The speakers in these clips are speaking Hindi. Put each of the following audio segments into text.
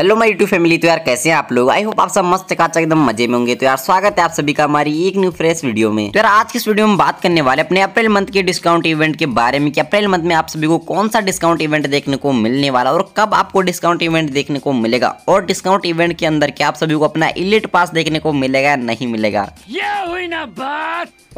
हेलो माय यूट्यूब फैमिली तो यार कैसे हैं आप लोग आई होप आप सब मस्त काचा एकदम मजे में होंगे तो यार स्वागत है आप सभी का हमारी एक न्यू फ्रेश वीडियो में तो यार आज की इस वीडियो में बात करने वाले अपने अप्रैल मंथ के डिस्काउंट इवेंट के बारे में कि अप्रैल मंथ में आप सभी को कौन सा डिस्काउंट इवेंट देखने को मिलने वाला और कब आपको डिस्काउंट इवेंट देखने को मिलेगा और डिस्काउंट इवेंट के अंदर क्या आप सभी को अपना इलेट पास देखने को मिलेगा नहीं मिलेगा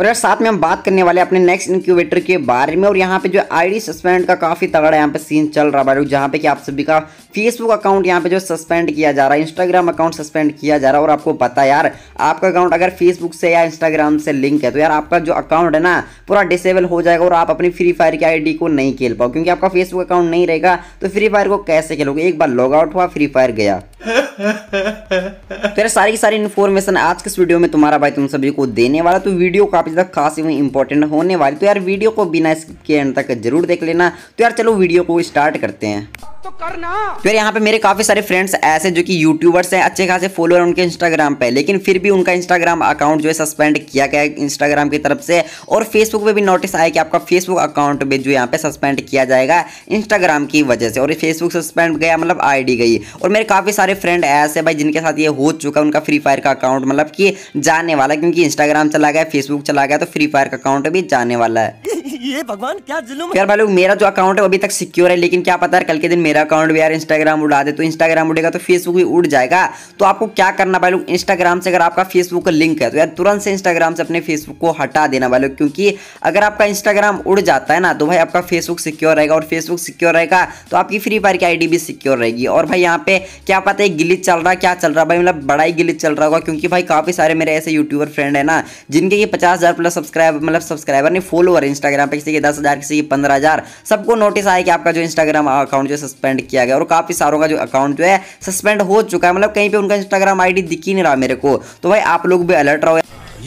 और यार साथ में हम बात करने वाले अपने नेक्स्ट इंक्यूबेटर के बारे में और यहाँ पे जो आईडी सस्पेंड का काफी तगड़ा यहाँ पे सीन चल रहा है जहाँ पे कि आप सभी का फेसबुक अकाउंट यहाँ पे जो सस्पेंड किया जा रहा है इंस्टाग्राम अकाउंट सस्पेंड किया जा रहा है और आपको पता यार आपका अकाउंट अगर फेसबुक से या इंस्टाग्राम से लिंक है तो यार आपका जो अकाउंट है ना पूरा डिसेबल हो जाएगा और आप अपनी फ्री फायर की आईडी को नहीं खेल पाओ क्योंकि आपका फेसबुक अकाउंट नहीं रहेगा तो फ्री फायर को कैसे खेलोगे एक बार लॉग आउट हुआ फ्री फायर गया तेरे तो सारी की सारी इन्फॉर्मेशन आज के इस वीडियो में तुम्हारा भाई तुम सभी को देने वाला तो वीडियो काफी ज़्यादा खास एवं इंपॉर्टेंट होने वाली तो यार वीडियो को बिना स्किप के एंड तक जरूर देख लेना तो यार चलो वीडियो को स्टार्ट करते हैं तो करना फिर यहाँ पे मेरे काफी सारे फ्रेंड्स ऐसे जो कि यूट्यूबर्स हैं अच्छे खासे फॉलोअर उनके इंस्टाग्राम पे लेकिन फिर भी उनका इंस्टाग्राम अकाउंट जो है सस्पेंड किया गया इंस्टाग्राम की तरफ से और फेसबुक पे भी नोटिस आया कि आपका फेसबुक अकाउंट भी जो यहाँ पे सस्पेंड किया जाएगा इंस्टाग्राम की वजह से और फेसबुक सस्पेंड गया मतलब आई गई और मेरे काफी सारे फ्रेंड ऐसे भाई जिनके साथ ये हो चुका उनका फ्री फायर का अकाउंट मतलब की जाने वाला क्योंकि इंस्टाग्राम चला गया फेसबुक चला गया तो फ्री फायर का अकाउंट भी जाने वाला है ये भगवान क्या जुलूम यार भाई मेरा जो अकाउंट है अभी तक सिक्योर है लेकिन क्या पता है कल के दिन मेरा अकाउंट भी यार इंस्टाग्राम उड़ा दे तो इंस्टाग्राम उड़ेगा तो फेसबुक भी उड़ जाएगा तो आपको क्या करना भाई लोग इंस्टाग्राम से अगर आपका फेसबुक का लिंक है तो यार तुरंत से इंस्टाग्राम से अपने फेसबुक को हटा देना भाई लोग क्योंकि अगर आपका इंस्टाग्राम उड़ जाता है ना तो भाई आपका फेसबुक सिक्योर रहेगा और फेसबुक सिक्योर रहेगा तो आपकी फ्री फायर की आईडी भी सिक्योर रहेगी और भाई यहाँ पे क्या पता है गिलिच चल रहा है क्या चल रहा भाई मतलब बड़ा ही गिलिच चल रहा होगा क्योंकि भाई काफी सारे मेरे ऐसे यूट्यूबर फ्रेंड है ना जिनके ये पचास प्लस सब्सक्राइबर मतलब सब्सक्राइबर नहीं फॉलोअर इंस्टाग्राम किसी के दस हज़ार किसी के पंद्रह हज़ार सबको नोटिस आया कि आपका जो इंस्टाग्राम अकाउंट जो सस्पेंड किया गया और काफ़ी सारों का जो अकाउंट जो है सस्पेंड हो चुका है मतलब कहीं पर उनका इंस्टाग्राम आई दिख ही नहीं रहा मेरे को तो भाई आप लोग भी अलर्ट रहो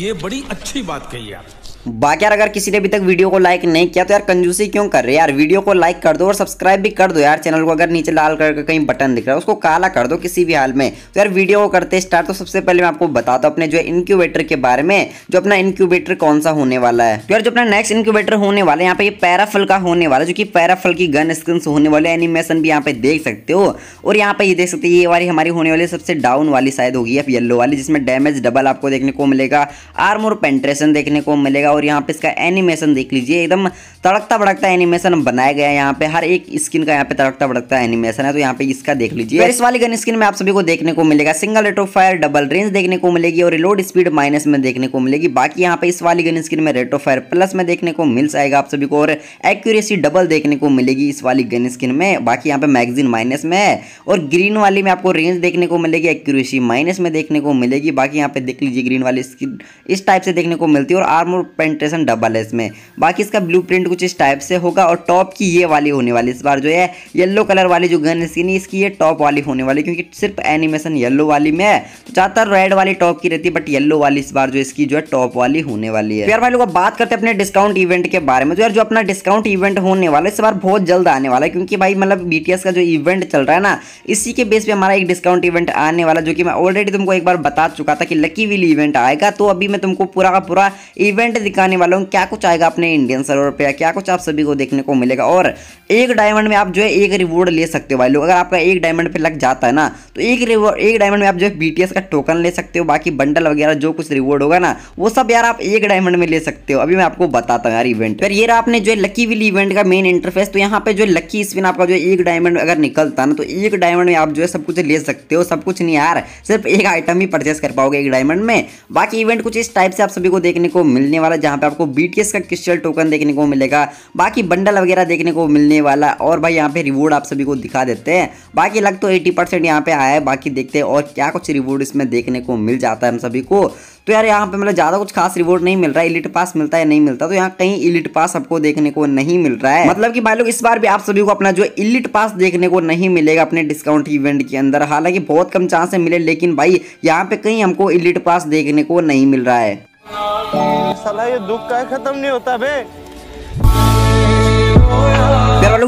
ये बड़ी अच्छी बात कही आप बाकी यार अगर किसी ने अभी तक वीडियो को लाइक नहीं किया तो यार कंजूसी क्यों कर रहे यार वीडियो को लाइक कर दो और सब्सक्राइब भी कर दो यार चैनल को अगर नीचे लाल कलर का कहीं बटन दिख रहा है उसको काला कर दो किसी भी हाल में तो यार वीडियो को करते स्टार्ट तो सबसे पहले मैं आपको बताता हूँ अपने जो इनक्यूबेटर के बारे में जो अपना इनक्यूबेटर कौन सा होने वाला है तो यार जो अपना नेक्स्ट इंक्यूबेटर होने वाला है यहाँ पे ये पैराफल का होने वाला है जो कि पैराफल की गन स्क्रीन से होने वाले एनिमेशन भी यहाँ पे देख सकते हो और यहाँ पे ये देख सकते हो ये वाली हमारी होने वाली सबसे डाउन वाली शायद होगी येलो वाली जिसमें डैमेज डबल आपको देखने को मिलेगा आर्म और पेंट्रेशन देखने को मिलेगा और यहाँ पे इसका एनिमेशन देख लीजिए एकदम तड़कता भड़कता एनिमेशन बनाया गया है यहाँ पे हर एक स्किन का यहाँ पे तड़कता भड़कता एनिमेशन है तो यहाँ पे इसका देख लीजिए तो इस वाली गन स्किन में आप सभी को देखने को मिलेगा single rate of fire double range देखने को मिलेगी और रिलोड स्पीड माइनस में देखने को मिलेगी बाकी यहाँ पे इस वाली गन स्किन में रेट ऑफ फायर प्लस में देखने को मिल जाएगा आप सभी को और एक्यूरेसी डबल देखने को मिलेगी इस वाली गन स्किन में बाकी यहाँ पे मैगजीन माइनस में है और ग्रीन वाली में आपको रेंज देखने को मिलेगी एक्यूरेसी माइनस में देखने को मिलेगी बाकी यहाँ पे देख लीजिए ग्रीन वाली स्किन इस टाइप से देखने को मिलती है और आर्मोर पेंट्रेशन डबल है इसमें बाकी इसका ब्लू कुछ इस टाइप से होगा और टॉप की ये वाली होने वाली इस बार जो है येलो कलर वाली जो गन स्किन है इसकी ये टॉप वाली होने वाली क्योंकि सिर्फ एनिमेशन येलो वाली में है तो ज़्यादातर रेड वाली टॉप की रहती है बट येलो वाली इस बार जो इसकी जो है टॉप वाली होने वाली है यार भाई लोग बात करते हैं अपने डिस्काउंट इवेंट के बारे में तो यार जो अपना डिस्काउंट इवेंट होने वाला है इस बार बहुत जल्द आने वाला है क्योंकि भाई मतलब बीटीएस का जो इवेंट चल रहा है ना इसी के बेस पे हमारा एक डिस्काउंट इवेंट आने वाला जो कि मैं ऑलरेडी तुमको एक बार बता चुका था कि लकी विल इवेंट आएगा तो अभी मैं तुमको पूरा का पूरा इवेंट दिखाने वाला हूँ क्या कुछ आएगा अपने इंडियन सर्वर पे क्या कुछ आप सभी को देखने को मिलेगा और एक डायमंड में आप जो है एक रिवॉर्ड ले सकते हो भाई लोग अगर आपका एक डायमंड पे लग जाता है ना तो एक रिवॉर्ड एक डायमंड में आप जो है बी का टोकन ले सकते हो बाकी बंडल वगैरह जो कुछ रिवॉर्ड होगा ना वो सब यार आप एक डायमंड में ले सकते हो अभी मैं आपको बताता हूँ यार इवेंट पर ये रहा आपने जो है लकी विली इवेंट का मेन इंटरफेस तो यहाँ पे जो लकी स्पिन आपका जो एक डायमंड अगर निकलता ना तो एक डायमंड में आप जो है सब कुछ ले सकते हो सब कुछ नहीं यार सिर्फ एक आइटम ही परचेस कर पाओगे एक डायमंड में बाकी इवेंट कुछ इस टाइप से आप सभी को देखने को मिलने वाला वाला जहाँ पे आपको बी का क्रिस्टल टोकन देखने को मिलेगा बाकी बंडल वगैरह देखने को मिलने वाला और भाई यहाँ पे रिवॉर्ड आप सभी को दिखा देते हैं बाकी लग तो एटी परसेंट यहाँ पे आया है बाकी देखते हैं और क्या कुछ रिवॉर्ड इसमें देखने को मिल जाता है हम सभी को तो यार यहाँ पे मतलब ज़्यादा कुछ खास रिवॉर्ड नहीं मिल रहा है इलिट पास मिलता है नहीं मिलता तो यहाँ कहीं इलिट पास आपको देखने को नहीं मिल रहा है मतलब कि भाई लोग इस बार भी आप सभी को अपना जो इलिट पास देखने को नहीं मिलेगा अपने डिस्काउंट इवेंट के अंदर हालांकि बहुत कम चांस है मिले लेकिन भाई यहाँ पे कहीं हमको इलिट पास देखने को नहीं मिल रहा है साला ये दुख का खत्म नहीं होता बे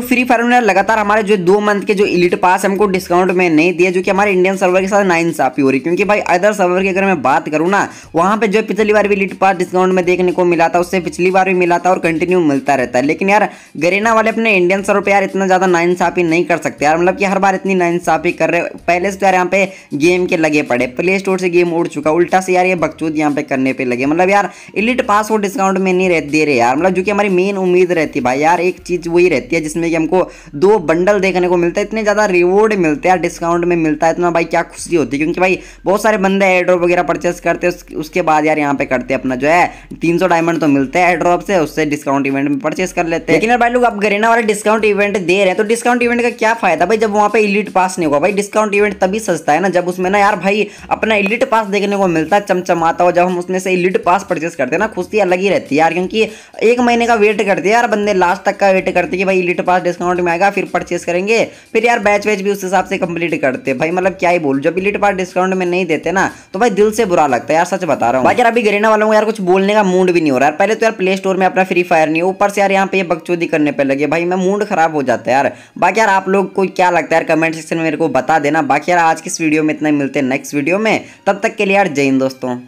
फ्री फायर ने लगातार हमारे जो दो मंथ के जो इलीट पास हमको डिस्काउंट में नहीं दिया जो कि हमारे इंडियन सर्वर के साथ नाइंसाफी हो रही क्योंकि भाई अदर सर्वर की अगर मैं बात करूँ ना वहाँ पे जो पिछली बार भी इलीट पास डिस्काउंट में देखने को मिला था उससे पिछली बार भी मिला था और कंटिन्यू मिलता रहता है लेकिन यार गरेना वाले अपने इंडियन सर्वर पर यार इतना ज़्यादा इंसाफी नहीं कर सकते यार मतलब कि हर बार इतनी ना इंसाफी कर रहे पहले से तो यार यहाँ पे गेम के लगे पड़े प्ले स्टोर से गेम उड़ चुका उल्टा से यार ये बकचूद यहाँ पे करने पर लगे मतलब यार इलीट पास वो डिस्काउंट में नहीं दे रहे यार मतलब जो कि हमारी मेन उम्मीद रहती भाई यार एक चीज़ वही रहती है जिसमें कि हमको दो बंडल देखने को मिलता है इतने ज़्यादा रिवॉर्ड मिलते हैं डिस्काउंट में मिलता है इतना भाई क्या खुशी होती है क्योंकि भाई बहुत सारे बंदे एड्रॉप वगैरह परचेस करते हैं उसके बाद यार यहाँ पे करते हैं अपना जो है तीन डायमंड तो मिलते हैं एड्रॉप से उससे डिस्काउंट इवेंट में परचेस कर लेते हैं लेकिन भाई लोग आप गरीना वाले डिस्काउंट इवेंट दे रहे हैं तो डिस्काउंट इवेंट का क्या फायदा भाई जब वहाँ पे इलिट पास नहीं होगा भाई डिस्काउंट इवेंट तभी सस्ता है ना जब उसमें ना यार भाई अपना इलिट पास देखने को मिलता है चमचमाता हो जब हम उसमें से इलिट पास परचेस करते हैं ना खुशी अलग ही रहती है यार क्योंकि एक महीने का वेट करते हैं यार बंदे लास्ट तक का वेट करते हैं कि भाई लिट पास डिस्काउंट में आएगा फिर परचेस करेंगे फिर यार बैच वैच भी उस हिसाब से कंप्लीट करते भाई मतलब क्या ही बोलूँ जब लिट पास डिस्काउंट में नहीं देते ना तो भाई दिल से बुरा लगता है यार सच बता रहा हूँ भाई यार अभी गरीना वालों को यार कुछ बोलने का मूड भी नहीं हो रहा है पहले तो यार प्ले स्टोर में अपना फ्री फायर नहीं ऊपर से यार यहाँ पे बकचोदी करने पर लगे भाई मैं मूड खराब हो जाता है यार बाकी यार आप लोग को क्या लगता है यार कमेंट सेक्शन में मेरे को बता देना बाकी यार आज की इस वीडियो में इतना मिलते हैं नेक्स्ट वीडियो में तब तक के लिए यार जय हिंद दोस्तों